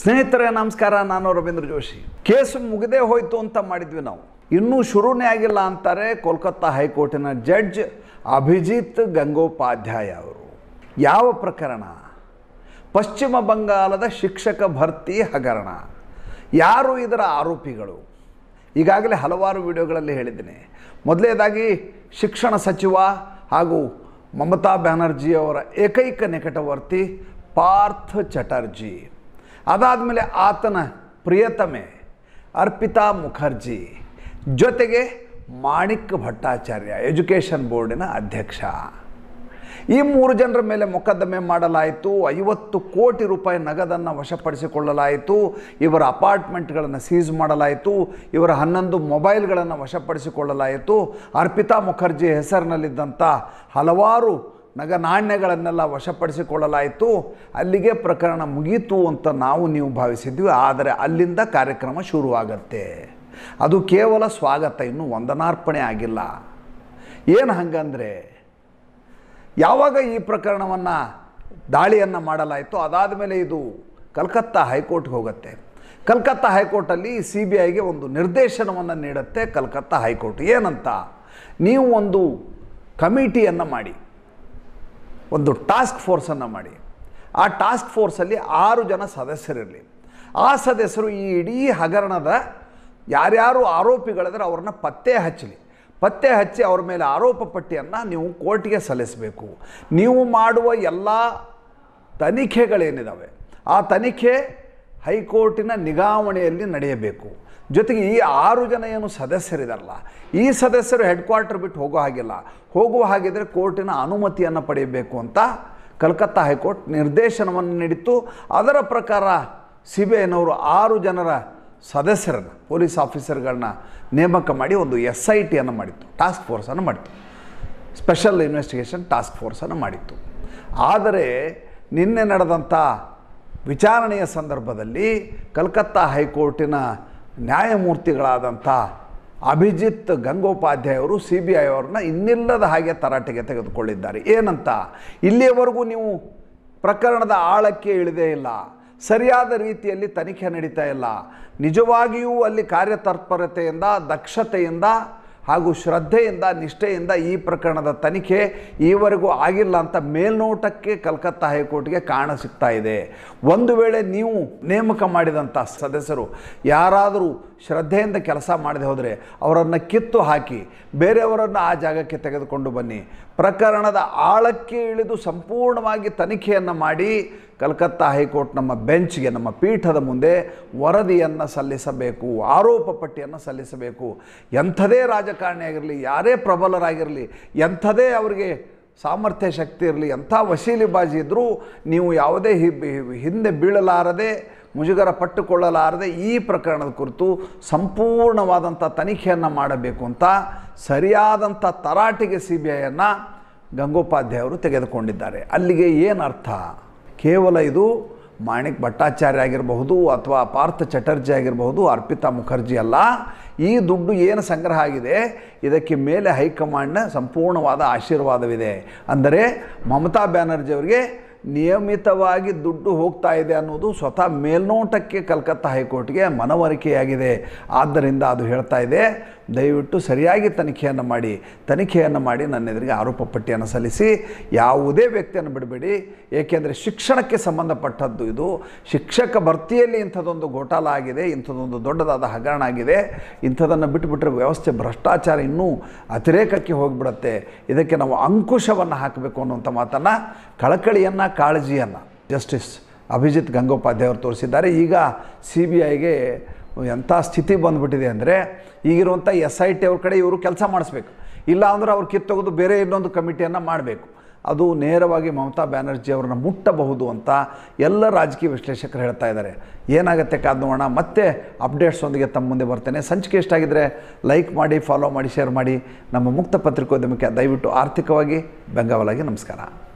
ಸ್ನೇಹಿತರೆ ನಮಸ್ಕಾರ ನಾನು ರವೀಂದ್ರ ಜೋಶಿ ಕೇಸ್ ಮುಗಿದೇ ಹೋಯಿತು ಅಂತ ಮಾಡಿದ್ವಿ ನಾವು ಇನ್ನೂ ಶುರುನೇ ಆಗಿಲ್ಲ ಅಂತಾರೆ ಕೋಲ್ಕತ್ತಾ ಹೈಕೋರ್ಟಿನ ಜಡ್ಜ್ ಅಭಿಜಿತ್ ಗಂಗೋಪಾಧ್ಯಾಯ ಅವರು ಯಾವ ಪ್ರಕರಣ ಪಶ್ಚಿಮ ಬಂಗಾಳದ ಶಿಕ್ಷಕ ಭರ್ತಿ ಹಗರಣ ಯಾರು ಇದರ ಆರೋಪಿಗಳು ಈಗಾಗಲೇ ಹಲವಾರು ವಿಡಿಯೋಗಳಲ್ಲಿ ಹೇಳಿದ್ದೀನಿ ಮೊದಲೇದಾಗಿ ಶಿಕ್ಷಣ ಸಚಿವ ಹಾಗೂ ಮಮತಾ ಬ್ಯಾನರ್ಜಿಯವರ ಏಕೈಕ ನಿಕಟವರ್ತಿ ಪಾರ್ಥ್ ಚಟರ್ಜಿ ಅದಾದಮೇಲೆ ಆತನ ಪ್ರಿಯತಮೆ ಅರ್ಪಿತಾ ಮುಖರ್ಜಿ ಜೊತೆಗೆ ಮಾಣಿಕ್ ಭಟ್ಟಾಚಾರ್ಯ ಎಜುಕೇಷನ್ ಬೋರ್ಡಿನ ಅಧ್ಯಕ್ಷ ಈ ಮೂರು ಜನರ ಮೇಲೆ ಮೊಕದ್ದಮೆ ಮಾಡಲಾಯಿತು ಐವತ್ತು ಕೋಟಿ ರೂಪಾಯಿ ನಗದನ್ನು ವಶಪಡಿಸಿಕೊಳ್ಳಲಾಯಿತು ಇವರ ಅಪಾರ್ಟ್ಮೆಂಟ್ಗಳನ್ನು ಸೀಸ್ ಮಾಡಲಾಯಿತು ಇವರ ಹನ್ನೊಂದು ಮೊಬೈಲ್ಗಳನ್ನು ವಶಪಡಿಸಿಕೊಳ್ಳಲಾಯಿತು ಅರ್ಪಿತಾ ಮುಖರ್ಜಿ ಹೆಸರಿನಲ್ಲಿದ್ದಂಥ ಹಲವಾರು ನಗ ನಾಣ್ಯಗಳನ್ನೆಲ್ಲ ವಶಪಡಿಸಿಕೊಳ್ಳಲಾಯಿತು ಅಲ್ಲಿಗೆ ಪ್ರಕರಣ ಮುಗೀತು ಅಂತ ನಾವು ನೀವು ಭಾವಿಸಿದ್ವಿ ಆದರೆ ಅಲ್ಲಿಂದ ಕಾರ್ಯಕ್ರಮ ಶುರುವಾಗತ್ತೆ ಅದು ಕೇವಲ ಸ್ವಾಗತ ಇನ್ನೂ ವಂದನಾರ್ಪಣೆ ಆಗಿಲ್ಲ ಏನು ಹಾಗಂದರೆ ಯಾವಾಗ ಈ ಪ್ರಕರಣವನ್ನು ದಾಳಿಯನ್ನು ಮಾಡಲಾಯಿತು ಅದಾದ ಮೇಲೆ ಇದು ಕಲ್ಕತ್ತಾ ಹೈಕೋರ್ಟ್ಗೆ ಹೋಗುತ್ತೆ ಕಲ್ಕತ್ತಾ ಹೈಕೋರ್ಟಲ್ಲಿ ಸಿ ಬಿ ಐಗೆ ಒಂದು ನಿರ್ದೇಶನವನ್ನು ನೀಡುತ್ತೆ ಕಲ್ಕತ್ತಾ ಹೈಕೋರ್ಟ್ ಏನಂತ ನೀವು ಒಂದು ಕಮಿಟಿಯನ್ನು ಮಾಡಿ ಒಂದು ಟಾಸ್ಕ್ ಫೋರ್ಸನ್ನು ಮಾಡಿ ಆ ಟಾಸ್ಕ್ ಫೋರ್ಸಲ್ಲಿ ಆರು ಜನ ಸದಸ್ಯರಿರಲಿ ಆ ಸದಸ್ಯರು ಈ ಇಡೀ ಹಗರಣದ ಯಾರ್ಯಾರು ಆರೋಪಿಗಳಿದ್ರೆ ಅವ್ರನ್ನ ಪತ್ತೆ ಹಚ್ಚಲಿ ಪತ್ತೆ ಹಚ್ಚಿ ಅವ್ರ ಮೇಲೆ ಆರೋಪ ಪಟ್ಟಿಯನ್ನು ನೀವು ಕೋರ್ಟಿಗೆ ಸಲ್ಲಿಸಬೇಕು ನೀವು ಮಾಡುವ ಎಲ್ಲ ತನಿಖೆಗಳೇನಿದ್ದಾವೆ ಆ ತನಿಖೆ ಹೈಕೋರ್ಟಿನ ನಿಗಾವಣೆಯಲ್ಲಿ ನಡೆಯಬೇಕು ಜೊತೆಗೆ ಈ ಆರು ಜನ ಏನು ಸದಸ್ಯರಿದಾರಲ್ಲ ಈ ಸದಸ್ಯರು ಹೆಡ್ ಕ್ವಾರ್ಟರ್ ಬಿಟ್ಟು ಹೋಗೋ ಹಾಗಿಲ್ಲ ಹೋಗುವ ಹಾಗಿದ್ದರೆ ಕೋರ್ಟಿನ ಅನುಮತಿಯನ್ನು ಪಡೆಯಬೇಕು ಅಂತ ಕಲ್ಕತ್ತಾ ಹೈಕೋರ್ಟ್ ನಿರ್ದೇಶನವನ್ನು ನೀಡಿತ್ತು ಅದರ ಪ್ರಕಾರ ಸಿ ಬಿ ಐನವರು ಆರು ಜನರ ಸದಸ್ಯರನ್ನು ಪೊಲೀಸ್ ಆಫೀಸರ್ಗಳನ್ನ ನೇಮಕ ಮಾಡಿ ಒಂದು ಎಸ್ ಐ ಟಿಯನ್ನು ಮಾಡಿತ್ತು ಟಾಸ್ಕ್ ಫೋರ್ಸನ್ನು ಮಾಡಿತ್ತು ಸ್ಪೆಷಲ್ ಇನ್ವೆಸ್ಟಿಗೇಷನ್ ಟಾಸ್ಕ್ ಫೋರ್ಸನ್ನು ಮಾಡಿತ್ತು ಆದರೆ ನಿನ್ನೆ ನಡೆದಂಥ ವಿಚಾರಣೆಯ ಸಂದರ್ಭದಲ್ಲಿ ಕಲ್ಕತ್ತಾ ಹೈಕೋರ್ಟಿನ ನ್ಯಾಯಮೂರ್ತಿಗಳಾದಂಥ ಅಭಿಜಿತ್ ಗಂಗೋಪಾಧ್ಯಾಯ ಅವರು ಸಿ ಬಿ ಐ ಅವ್ರನ್ನ ಇನ್ನಿಲ್ಲದ ಹಾಗೆ ತರಾಟೆಗೆ ತೆಗೆದುಕೊಂಡಿದ್ದಾರೆ ಏನಂತ ಇಲ್ಲಿಯವರೆಗೂ ನೀವು ಪ್ರಕರಣದ ಆಳಕ್ಕೆ ಇಳಿದೇ ಇಲ್ಲ ಸರಿಯಾದ ರೀತಿಯಲ್ಲಿ ತನಿಖೆ ನಡೀತಾ ಇಲ್ಲ ನಿಜವಾಗಿಯೂ ಅಲ್ಲಿ ಕಾರ್ಯತತ್ಪರತೆಯಿಂದ ದಕ್ಷತೆಯಿಂದ ಹಾಗೂ ಶ್ರದ್ಧೆಯಿಂದ ನಿಷ್ಠೆಯಿಂದ ಈ ಪ್ರಕರಣದ ತನಿಖೆ ಈವರೆಗೂ ಆಗಿಲ್ಲ ಅಂತ ಮೇಲ್ನೋಟಕ್ಕೆ ಕಲ್ಕತ್ತಾ ಹೈಕೋರ್ಟ್ಗೆ ಕಾಣ ಸಿಗ್ತಾ ಇದೆ ಒಂದು ವೇಳೆ ನೀವು ನೇಮಕ ಮಾಡಿದಂಥ ಸದಸ್ಯರು ಯಾರಾದರೂ ಶ್ರದ್ಧೆಯಿಂದ ಕೆಲಸ ಮಾಡದೆ ಹೋದರೆ ಅವರನ್ನು ಕಿತ್ತು ಹಾಕಿ ಬೇರೆಯವರನ್ನು ಆ ಜಾಗಕ್ಕೆ ತೆಗೆದುಕೊಂಡು ಬನ್ನಿ ಪ್ರಕರಣದ ಆಳಕ್ಕೆ ಇಳಿದು ಸಂಪೂರ್ಣವಾಗಿ ತನಿಖೆಯನ್ನು ಮಾಡಿ ಕಲ್ಕತ್ತಾ ಹೈಕೋರ್ಟ್ ನಮ್ಮ ಬೆಂಚ್ಗೆ ನಮ್ಮ ಪೀಠದ ಮುಂದೆ ವರದಿಯನ್ನು ಸಲ್ಲಿಸಬೇಕು ಆರೋಪ ಪಟ್ಟಿಯನ್ನು ಸಲ್ಲಿಸಬೇಕು ಎಂಥದೇ ಆಗಿರಲಿ ಯಾರೇ ಪ್ರಬಲರಾಗಿರಲಿ ಎಂಥದೇ ಅವರಿಗೆ ಸಾಮರ್ಥ್ಯ ಶಕ್ತಿ ಇರಲಿ ಎಂಥ ವಶೀಲಿಬಾಜಿ ಇದ್ದರೂ ನೀವು ಯಾವುದೇ ಹಿಂದೆ ಬೀಳಲಾರದೆ ಮುಜುಗರ ಪಟ್ಟುಕೊಳ್ಳಲಾರದೆ ಈ ಪ್ರಕರಣದ ಕುರಿತು ಸಂಪೂರ್ಣವಾದಂಥ ತನಿಖೆಯನ್ನು ಮಾಡಬೇಕು ಅಂತ ಸರಿಯಾದಂಥ ತರಾಟೆಗೆ ಸಿ ಬಿ ಐಯನ್ನು ಗಂಗೋಪಾಧ್ಯಾಯವರು ತೆಗೆದುಕೊಂಡಿದ್ದಾರೆ ಅಲ್ಲಿಗೆ ಏನರ್ಥ ಕೇವಲ ಇದು ಮಾಣಿಕ್ ಭಟ್ಟಾಚಾರ್ಯ ಆಗಿರಬಹುದು ಅಥವಾ ಪಾರ್ಥ ಚಟರ್ಜಿ ಆಗಿರಬಹುದು ಅರ್ಪಿತಾ ಮುಖರ್ಜಿ ಅಲ್ಲ ಈ ದುಡ್ಡು ಏನು ಸಂಗ್ರಹ ಆಗಿದೆ ಇದಕ್ಕೆ ಮೇಲೆ ಹೈಕಮಾಂಡ್ನ ಸಂಪೂರ್ಣವಾದ ಆಶೀರ್ವಾದವಿದೆ ಅಂದರೆ ಮಮತಾ ಬ್ಯಾನರ್ಜಿ ಅವರಿಗೆ ನಿಯಮಿತವಾಗಿ ದುಡ್ಡು ಹೋಗ್ತಾ ಇದೆ ಅನ್ನೋದು ಸ್ವತಃ ಮೇಲ್ನೋಟಕ್ಕೆ ಕಲ್ಕತ್ತಾ ಹೈಕೋರ್ಟ್ಗೆ ಮನವರಿಕೆಯಾಗಿದೆ ಆದ್ದರಿಂದ ಅದು ಹೇಳ್ತಾ ಇದೆ ದಯವಿಟ್ಟು ಸರಿಯಾಗಿ ತನಿಖೆಯನ್ನು ಮಾಡಿ ತನಿಖೆಯನ್ನು ಮಾಡಿ ನನ್ನ ಎದುರಿಗೆ ಆರೋಪ ಪಟ್ಟಿಯನ್ನು ಸಲ್ಲಿಸಿ ಯಾವುದೇ ವ್ಯಕ್ತಿಯನ್ನು ಬಿಡಬೇಡಿ ಏಕೆಂದರೆ ಶಿಕ್ಷಣಕ್ಕೆ ಸಂಬಂಧಪಟ್ಟದ್ದು ಇದು ಶಿಕ್ಷಕ ಭರ್ತಿಯಲ್ಲಿ ಇಂಥದ್ದೊಂದು ಘೋಟಾಲ ಆಗಿದೆ ಇಂಥದ್ದೊಂದು ದೊಡ್ಡದಾದ ಹಗರಣ ಆಗಿದೆ ಇಂಥದನ್ನು ಬಿಟ್ಟುಬಿಟ್ರೆ ವ್ಯವಸ್ಥೆ ಭ್ರಷ್ಟಾಚಾರ ಇನ್ನೂ ಅತಿರೇಕಕ್ಕೆ ಹೋಗಿಬಿಡತ್ತೆ ಇದಕ್ಕೆ ನಾವು ಅಂಕುಶವನ್ನು ಹಾಕಬೇಕು ಅನ್ನುವಂಥ ಮಾತನ್ನು ಕಳಕಳಿಯನ್ನು ಕಾಳಜಿಯನ್ನು ಜಸ್ಟಿಸ್ ಅಭಿಜಿತ್ ಗಂಗೋಪಾಧ್ಯಾಯ ಅವರು ತೋರಿಸಿದ್ದಾರೆ ಈಗ ಸಿ ಬಿ ಐಗೆ ಎಂಥ ಸ್ಥಿತಿ ಬಂದುಬಿಟ್ಟಿದೆ ಅಂದರೆ ಈಗಿರುವಂಥ ಎಸ್ ಐ ಟಿ ಅವ್ರ ಕಡೆ ಇವರು ಕೆಲಸ ಮಾಡಿಸ್ಬೇಕು ಇಲ್ಲ ಅಂದ್ರೆ ಅವ್ರು ಕಿತ್ತೊಗೆದು ಬೇರೆ ಇನ್ನೊಂದು ಕಮಿಟಿಯನ್ನು ಮಾಡಬೇಕು ಅದು ನೇರವಾಗಿ ಮಮತಾ ಬ್ಯಾನರ್ಜಿ ಅವರನ್ನು ಮುಟ್ಟಬಹುದು ಅಂತ ಎಲ್ಲ ರಾಜಕೀಯ ವಿಶ್ಲೇಷಕರು ಹೇಳ್ತಾ ಇದ್ದಾರೆ ಏನಾಗುತ್ತೆ ಕಾದ್ ನೋಡೋಣ ಮತ್ತೆ ಒಂದಿಗೆ ತಮ್ಮ ಮುಂದೆ ಬರ್ತೇನೆ ಸಂಚಿಕೆ ಎಷ್ಟಾಗಿದ್ದರೆ ಲೈಕ್ ಮಾಡಿ ಫಾಲೋ ಮಾಡಿ ಶೇರ್ ಮಾಡಿ ನಮ್ಮ ಮುಕ್ತ ಪತ್ರಿಕೋದ್ಯಮಕ್ಕೆ ದಯವಿಟ್ಟು ಆರ್ಥಿಕವಾಗಿ ಬೆಂಗಾವಲಾಗಿ ನಮಸ್ಕಾರ